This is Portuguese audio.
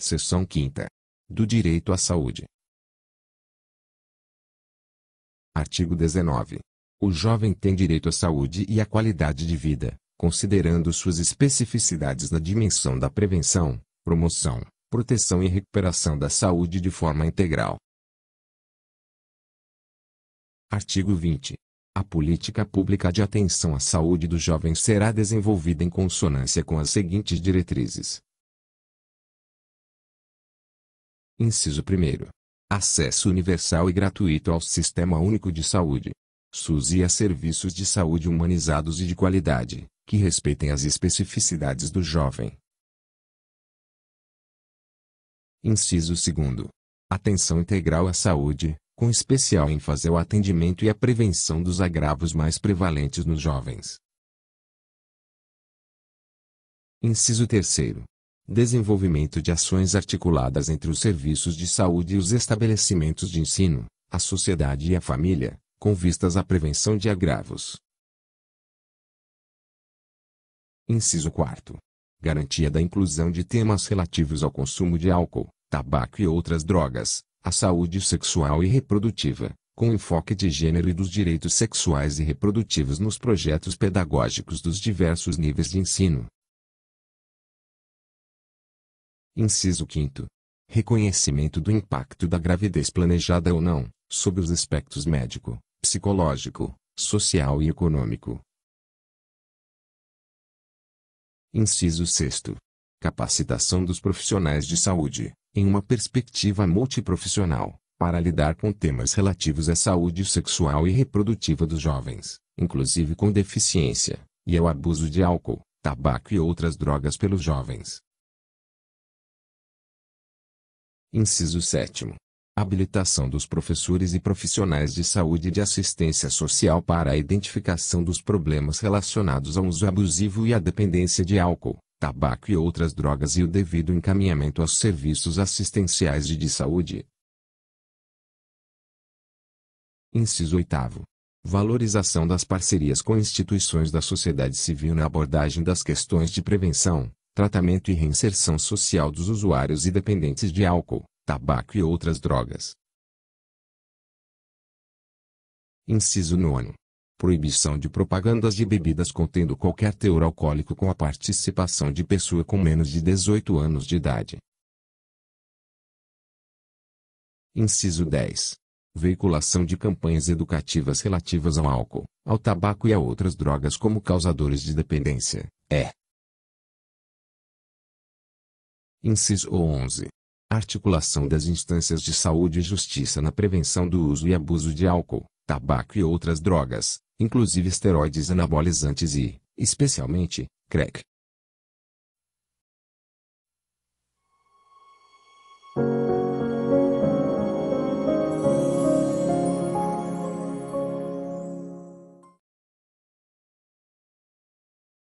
Seção 5 Do direito à saúde. Artigo 19. O jovem tem direito à saúde e à qualidade de vida, considerando suas especificidades na dimensão da prevenção, promoção, proteção e recuperação da saúde de forma integral. Artigo 20. A política pública de atenção à saúde do jovem será desenvolvida em consonância com as seguintes diretrizes: Inciso 1. Acesso universal e gratuito ao Sistema Único de Saúde. SUS e a serviços de saúde humanizados e de qualidade, que respeitem as especificidades do jovem. Inciso 2. Atenção integral à saúde, com especial ênfase ao atendimento e à prevenção dos agravos mais prevalentes nos jovens. Inciso 3 desenvolvimento de ações articuladas entre os serviços de saúde e os estabelecimentos de ensino, a sociedade e a família, com vistas à prevenção de agravos. Inciso 4. Garantia da inclusão de temas relativos ao consumo de álcool, tabaco e outras drogas, à saúde sexual e reprodutiva, com enfoque de gênero e dos direitos sexuais e reprodutivos nos projetos pedagógicos dos diversos níveis de ensino, Inciso 5 Reconhecimento do impacto da gravidez planejada ou não, sob os aspectos médico, psicológico, social e econômico. Inciso 6 Capacitação dos profissionais de saúde, em uma perspectiva multiprofissional, para lidar com temas relativos à saúde sexual e reprodutiva dos jovens, inclusive com deficiência, e ao abuso de álcool, tabaco e outras drogas pelos jovens. Inciso 7. Habilitação dos professores e profissionais de saúde e de assistência social para a identificação dos problemas relacionados ao uso abusivo e à dependência de álcool, tabaco e outras drogas e o devido encaminhamento aos serviços assistenciais e de saúde. Inciso 8. Valorização das parcerias com instituições da sociedade civil na abordagem das questões de prevenção, tratamento e reinserção social dos usuários e dependentes de álcool, tabaco e outras drogas. Inciso 9. Proibição de propagandas de bebidas contendo qualquer teor alcoólico com a participação de pessoa com menos de 18 anos de idade. Inciso 10. Veiculação de campanhas educativas relativas ao álcool, ao tabaco e a outras drogas como causadores de dependência, é, Inciso 11. Articulação das instâncias de saúde e justiça na prevenção do uso e abuso de álcool, tabaco e outras drogas, inclusive esteroides anabolizantes e, especialmente, crack.